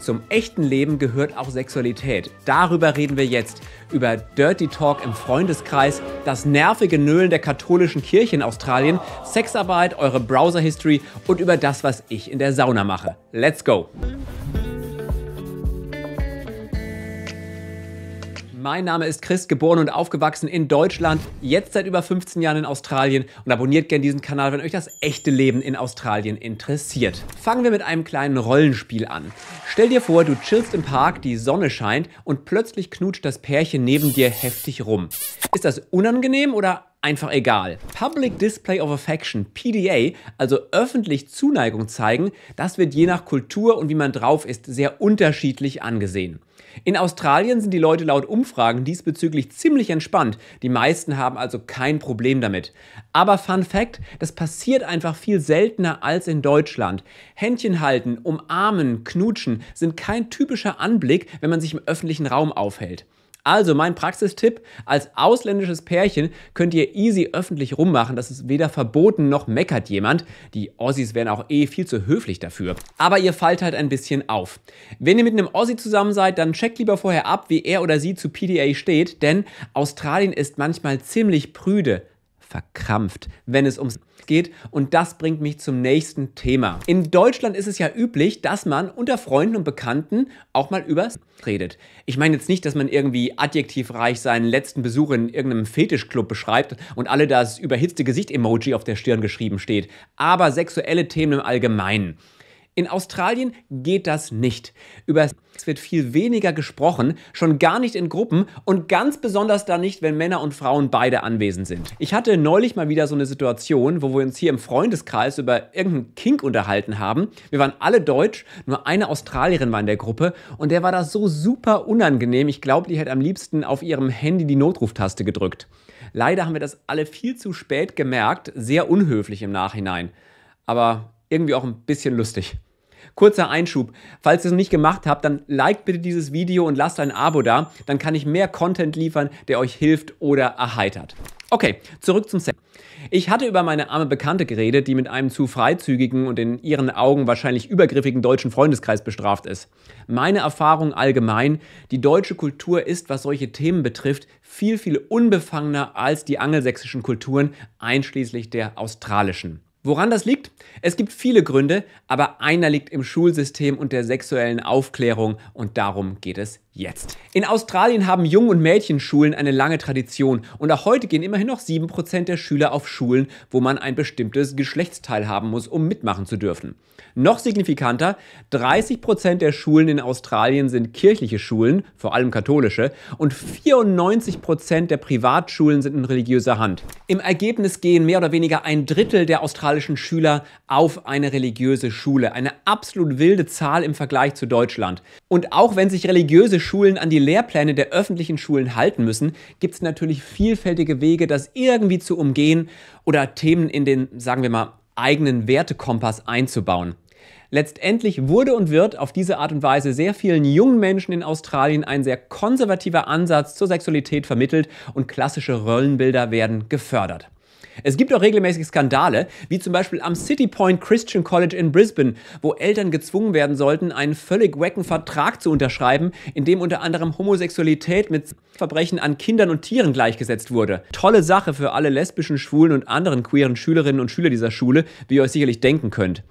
Zum echten Leben gehört auch Sexualität. Darüber reden wir jetzt. Über Dirty Talk im Freundeskreis, das nervige Nölen der katholischen Kirche in Australien, Sexarbeit, eure Browser-History und über das, was ich in der Sauna mache. Let's go! Mein Name ist Chris, geboren und aufgewachsen in Deutschland, jetzt seit über 15 Jahren in Australien und abonniert gerne diesen Kanal, wenn euch das echte Leben in Australien interessiert. Fangen wir mit einem kleinen Rollenspiel an. Stell dir vor, du chillst im Park, die Sonne scheint und plötzlich knutscht das Pärchen neben dir heftig rum. Ist das unangenehm oder einfach egal. Public Display of Affection, PDA, also öffentlich Zuneigung zeigen, das wird je nach Kultur und wie man drauf ist sehr unterschiedlich angesehen. In Australien sind die Leute laut Umfragen diesbezüglich ziemlich entspannt. Die meisten haben also kein Problem damit. Aber Fun Fact, das passiert einfach viel seltener als in Deutschland. Händchen halten, umarmen, knutschen sind kein typischer Anblick, wenn man sich im öffentlichen Raum aufhält. Also mein Praxistipp, als ausländisches Pärchen könnt ihr easy öffentlich rummachen, das ist weder verboten noch meckert jemand. Die Aussies wären auch eh viel zu höflich dafür. Aber ihr fallt halt ein bisschen auf. Wenn ihr mit einem Aussie zusammen seid, dann checkt lieber vorher ab, wie er oder sie zu PDA steht, denn Australien ist manchmal ziemlich prüde, verkrampft, wenn es ums geht. Und das bringt mich zum nächsten Thema. In Deutschland ist es ja üblich, dass man unter Freunden und Bekannten auch mal übers redet. Ich meine jetzt nicht, dass man irgendwie adjektivreich seinen letzten Besuch in irgendeinem Fetischclub beschreibt und alle das überhitzte Gesicht-Emoji auf der Stirn geschrieben steht, aber sexuelle Themen im Allgemeinen. In Australien geht das nicht. Über Sex wird viel weniger gesprochen, schon gar nicht in Gruppen und ganz besonders dann nicht, wenn Männer und Frauen beide anwesend sind. Ich hatte neulich mal wieder so eine Situation, wo wir uns hier im Freundeskreis über irgendeinen Kink unterhalten haben. Wir waren alle deutsch, nur eine Australierin war in der Gruppe und der war da so super unangenehm. Ich glaube, die hätte am liebsten auf ihrem Handy die Notruftaste gedrückt. Leider haben wir das alle viel zu spät gemerkt, sehr unhöflich im Nachhinein. Aber irgendwie auch ein bisschen lustig. Kurzer Einschub. Falls ihr es noch nicht gemacht habt, dann liked bitte dieses Video und lasst ein Abo da. Dann kann ich mehr Content liefern, der euch hilft oder erheitert. Okay, zurück zum Set. Ich hatte über meine arme Bekannte geredet, die mit einem zu freizügigen und in ihren Augen wahrscheinlich übergriffigen deutschen Freundeskreis bestraft ist. Meine Erfahrung allgemein, die deutsche Kultur ist, was solche Themen betrifft, viel, viel unbefangener als die angelsächsischen Kulturen, einschließlich der australischen. Woran das liegt? Es gibt viele Gründe, aber einer liegt im Schulsystem und der sexuellen Aufklärung und darum geht es jetzt. In Australien haben Jung- und Mädchenschulen eine lange Tradition und auch heute gehen immerhin noch 7% der Schüler auf Schulen, wo man ein bestimmtes Geschlechtsteil haben muss, um mitmachen zu dürfen. Noch signifikanter, 30% der Schulen in Australien sind kirchliche Schulen, vor allem katholische, und 94% der Privatschulen sind in religiöser Hand. Im Ergebnis gehen mehr oder weniger ein Drittel der australischen Schüler auf eine religiöse Schule, eine absolut wilde Zahl im Vergleich zu Deutschland. Und auch wenn sich religiöse Schulen an die Lehrpläne der öffentlichen Schulen halten müssen, gibt es natürlich vielfältige Wege, das irgendwie zu umgehen oder Themen in den, sagen wir mal, eigenen Wertekompass einzubauen. Letztendlich wurde und wird auf diese Art und Weise sehr vielen jungen Menschen in Australien ein sehr konservativer Ansatz zur Sexualität vermittelt und klassische Rollenbilder werden gefördert. Es gibt auch regelmäßig Skandale, wie zum Beispiel am City Point Christian College in Brisbane, wo Eltern gezwungen werden sollten, einen völlig wacken Vertrag zu unterschreiben, in dem unter anderem Homosexualität mit Verbrechen an Kindern und Tieren gleichgesetzt wurde. Tolle Sache für alle lesbischen, schwulen und anderen queeren Schülerinnen und Schüler dieser Schule, wie ihr euch sicherlich denken könnt.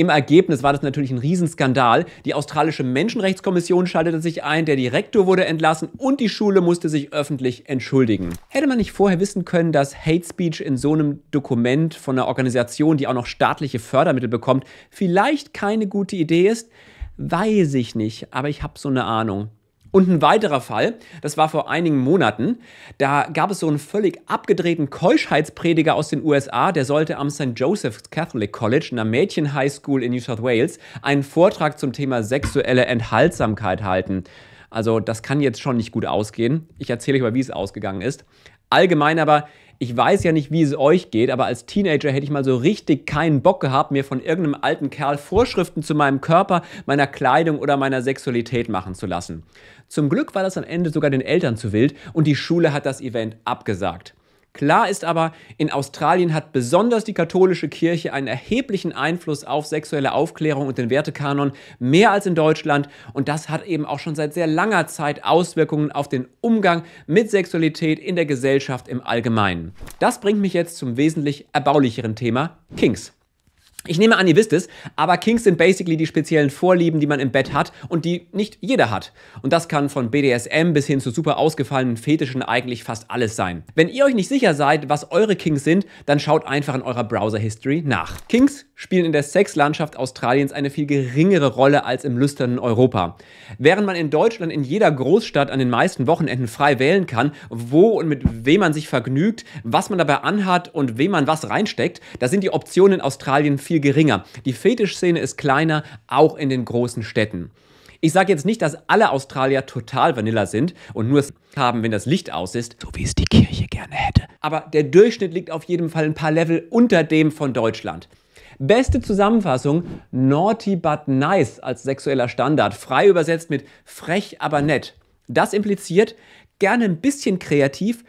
Im Ergebnis war das natürlich ein Riesenskandal. Die australische Menschenrechtskommission schaltete sich ein, der Direktor wurde entlassen und die Schule musste sich öffentlich entschuldigen. Hätte man nicht vorher wissen können, dass Hate Speech in so einem Dokument von einer Organisation, die auch noch staatliche Fördermittel bekommt, vielleicht keine gute Idee ist? Weiß ich nicht, aber ich habe so eine Ahnung. Und ein weiterer Fall, das war vor einigen Monaten, da gab es so einen völlig abgedrehten Keuschheitsprediger aus den USA, der sollte am St. Joseph's Catholic College, einer Mädchen High School in New South Wales, einen Vortrag zum Thema sexuelle Enthaltsamkeit halten. Also das kann jetzt schon nicht gut ausgehen. Ich erzähle euch mal, wie es ausgegangen ist. Allgemein aber, ich weiß ja nicht, wie es euch geht, aber als Teenager hätte ich mal so richtig keinen Bock gehabt, mir von irgendeinem alten Kerl Vorschriften zu meinem Körper, meiner Kleidung oder meiner Sexualität machen zu lassen. Zum Glück war das am Ende sogar den Eltern zu wild und die Schule hat das Event abgesagt. Klar ist aber, in Australien hat besonders die katholische Kirche einen erheblichen Einfluss auf sexuelle Aufklärung und den Wertekanon, mehr als in Deutschland. Und das hat eben auch schon seit sehr langer Zeit Auswirkungen auf den Umgang mit Sexualität in der Gesellschaft im Allgemeinen. Das bringt mich jetzt zum wesentlich erbaulicheren Thema Kings. Ich nehme an, ihr wisst es, aber Kings sind basically die speziellen Vorlieben, die man im Bett hat und die nicht jeder hat. Und das kann von BDSM bis hin zu super ausgefallenen Fetischen eigentlich fast alles sein. Wenn ihr euch nicht sicher seid, was eure Kings sind, dann schaut einfach in eurer Browser-History nach. Kings spielen in der Sexlandschaft Australiens eine viel geringere Rolle als im lüsternen Europa. Während man in Deutschland in jeder Großstadt an den meisten Wochenenden frei wählen kann, wo und mit wem man sich vergnügt, was man dabei anhat und wem man was reinsteckt, da sind die Optionen in Australien viel viel geringer. Die Fetischszene ist kleiner, auch in den großen Städten. Ich sage jetzt nicht, dass alle Australier total Vanilla sind und nur haben, wenn das Licht aus ist, so wie es die Kirche gerne hätte. Aber der Durchschnitt liegt auf jeden Fall ein paar Level unter dem von Deutschland. Beste Zusammenfassung, naughty but nice als sexueller Standard, frei übersetzt mit frech aber nett. Das impliziert gerne ein bisschen kreativ,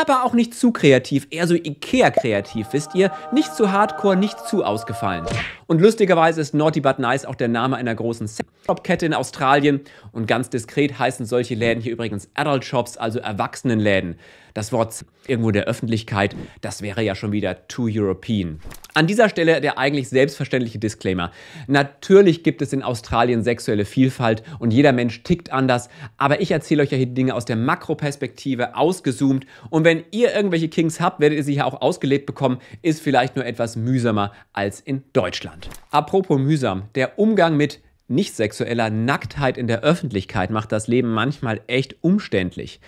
aber auch nicht zu kreativ, eher so Ikea-kreativ, wisst ihr? Nicht zu hardcore, nicht zu ausgefallen. Und lustigerweise ist Naughty But Nice auch der Name einer großen Sexshop-Kette in Australien. Und ganz diskret heißen solche Läden hier übrigens Adult Shops, also Erwachsenenläden. Das Wort irgendwo der Öffentlichkeit, das wäre ja schon wieder too European. An dieser Stelle der eigentlich selbstverständliche Disclaimer. Natürlich gibt es in Australien sexuelle Vielfalt und jeder Mensch tickt anders, aber ich erzähle euch ja hier Dinge aus der Makroperspektive ausgezoomt und wenn ihr irgendwelche Kings habt, werdet ihr sie ja auch ausgelebt bekommen, ist vielleicht nur etwas mühsamer als in Deutschland. Apropos mühsam, der Umgang mit nicht sexueller Nacktheit in der Öffentlichkeit macht das Leben manchmal echt umständlich.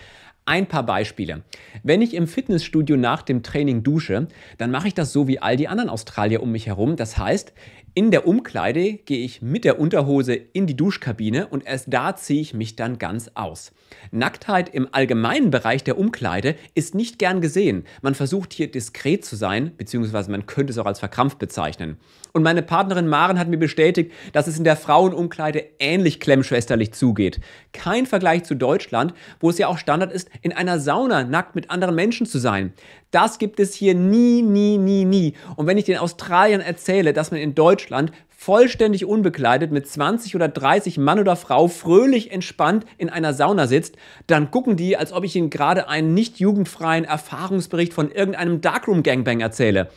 Ein paar Beispiele. Wenn ich im Fitnessstudio nach dem Training dusche, dann mache ich das so wie all die anderen Australier um mich herum. Das heißt, in der Umkleide gehe ich mit der Unterhose in die Duschkabine und erst da ziehe ich mich dann ganz aus. Nacktheit im allgemeinen Bereich der Umkleide ist nicht gern gesehen. Man versucht hier diskret zu sein, beziehungsweise man könnte es auch als verkrampft bezeichnen. Und meine Partnerin Maren hat mir bestätigt, dass es in der Frauenumkleide ähnlich klemmschwesterlich zugeht. Kein Vergleich zu Deutschland, wo es ja auch Standard ist, in einer Sauna nackt mit anderen Menschen zu sein. Das gibt es hier nie, nie, nie, nie. Und wenn ich den Australiern erzähle, dass man in Deutschland vollständig unbekleidet mit 20 oder 30 Mann oder Frau fröhlich entspannt in einer Sauna sitzt, dann gucken die, als ob ich ihnen gerade einen nicht jugendfreien Erfahrungsbericht von irgendeinem Darkroom Gangbang erzähle.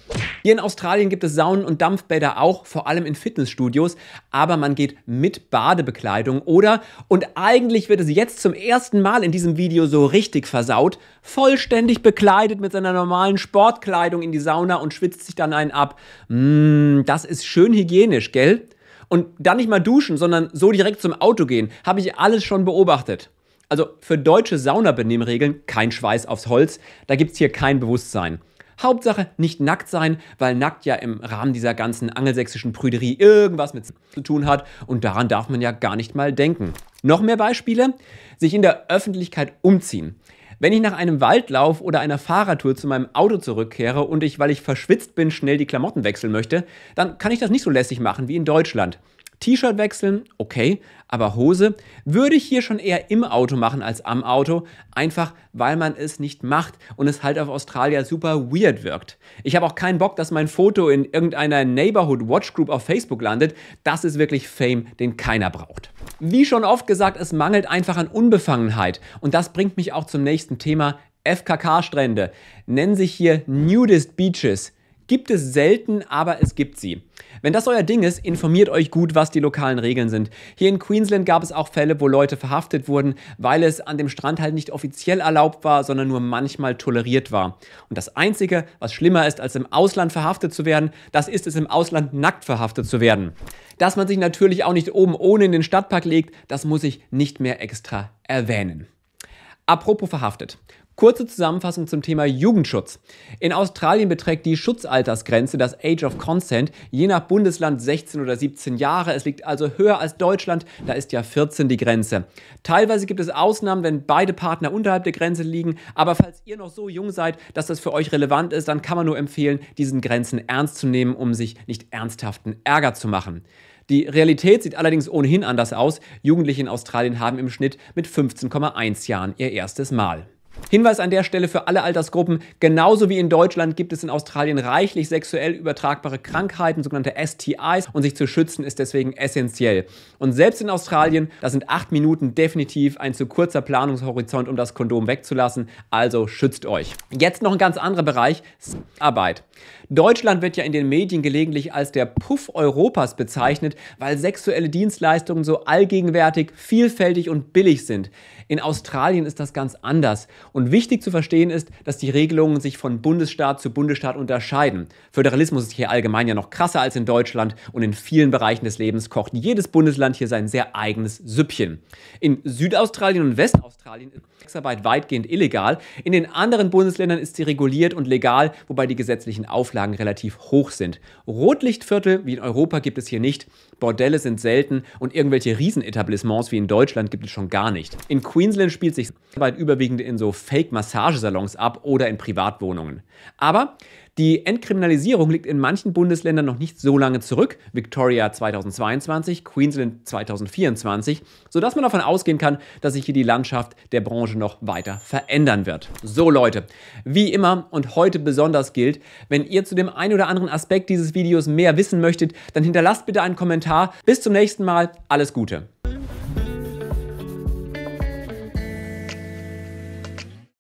Hier in Australien gibt es Saunen und Dampfbäder auch, vor allem in Fitnessstudios, aber man geht mit Badebekleidung oder, und eigentlich wird es jetzt zum ersten Mal in diesem Video so richtig versaut, vollständig bekleidet mit seiner normalen Sportkleidung in die Sauna und schwitzt sich dann einen ab. Mm, das ist schön hygienisch, gell? Und dann nicht mal duschen, sondern so direkt zum Auto gehen. Habe ich alles schon beobachtet. Also für deutsche Saunabenehmregeln kein Schweiß aufs Holz, da gibt es hier kein Bewusstsein. Hauptsache nicht nackt sein, weil nackt ja im Rahmen dieser ganzen angelsächsischen Prüderie irgendwas mit zu tun hat und daran darf man ja gar nicht mal denken. Noch mehr Beispiele? Sich in der Öffentlichkeit umziehen. Wenn ich nach einem Waldlauf oder einer Fahrradtour zu meinem Auto zurückkehre und ich, weil ich verschwitzt bin, schnell die Klamotten wechseln möchte, dann kann ich das nicht so lässig machen wie in Deutschland. T-Shirt wechseln, okay, aber Hose würde ich hier schon eher im Auto machen als am Auto, einfach weil man es nicht macht und es halt auf Australien super weird wirkt. Ich habe auch keinen Bock, dass mein Foto in irgendeiner Neighborhood Watch Group auf Facebook landet. Das ist wirklich Fame, den keiner braucht. Wie schon oft gesagt, es mangelt einfach an Unbefangenheit. Und das bringt mich auch zum nächsten Thema. FKK-Strände nennen sich hier Nudist Beaches. Gibt es selten, aber es gibt sie. Wenn das euer Ding ist, informiert euch gut, was die lokalen Regeln sind. Hier in Queensland gab es auch Fälle, wo Leute verhaftet wurden, weil es an dem Strand halt nicht offiziell erlaubt war, sondern nur manchmal toleriert war. Und das Einzige, was schlimmer ist, als im Ausland verhaftet zu werden, das ist es im Ausland nackt verhaftet zu werden. Dass man sich natürlich auch nicht oben ohne in den Stadtpark legt, das muss ich nicht mehr extra erwähnen. Apropos verhaftet. Kurze Zusammenfassung zum Thema Jugendschutz. In Australien beträgt die Schutzaltersgrenze, das Age of Consent, je nach Bundesland 16 oder 17 Jahre. Es liegt also höher als Deutschland, da ist ja 14 die Grenze. Teilweise gibt es Ausnahmen, wenn beide Partner unterhalb der Grenze liegen, aber falls ihr noch so jung seid, dass das für euch relevant ist, dann kann man nur empfehlen, diesen Grenzen ernst zu nehmen, um sich nicht ernsthaften Ärger zu machen. Die Realität sieht allerdings ohnehin anders aus. Jugendliche in Australien haben im Schnitt mit 15,1 Jahren ihr erstes Mal. Hinweis an der Stelle für alle Altersgruppen, genauso wie in Deutschland gibt es in Australien reichlich sexuell übertragbare Krankheiten, sogenannte STIs, und sich zu schützen ist deswegen essentiell. Und selbst in Australien, da sind acht Minuten definitiv ein zu kurzer Planungshorizont, um das Kondom wegzulassen, also schützt euch. Jetzt noch ein ganz anderer Bereich, Arbeit. Deutschland wird ja in den Medien gelegentlich als der Puff Europas bezeichnet, weil sexuelle Dienstleistungen so allgegenwärtig, vielfältig und billig sind. In Australien ist das ganz anders. Und wichtig zu verstehen ist, dass die Regelungen sich von Bundesstaat zu Bundesstaat unterscheiden. Föderalismus ist hier allgemein ja noch krasser als in Deutschland und in vielen Bereichen des Lebens kocht jedes Bundesland hier sein sehr eigenes Süppchen. In Südaustralien und Westaustralien ist Sexarbeit weitgehend illegal. In den anderen Bundesländern ist sie reguliert und legal, wobei die gesetzlichen Auflagen Auflagen relativ hoch sind. Rotlichtviertel wie in Europa gibt es hier nicht, Bordelle sind selten und irgendwelche Riesenetablissements wie in Deutschland gibt es schon gar nicht. In Queensland spielt sich weit überwiegend in so Fake-Massagesalons ab oder in Privatwohnungen. Aber die Entkriminalisierung liegt in manchen Bundesländern noch nicht so lange zurück, Victoria 2022, Queensland 2024, sodass man davon ausgehen kann, dass sich hier die Landschaft der Branche noch weiter verändern wird. So Leute, wie immer und heute besonders gilt, wenn ihr zu dem einen oder anderen Aspekt dieses Videos mehr wissen möchtet, dann hinterlasst bitte einen Kommentar. Bis zum nächsten Mal, alles Gute.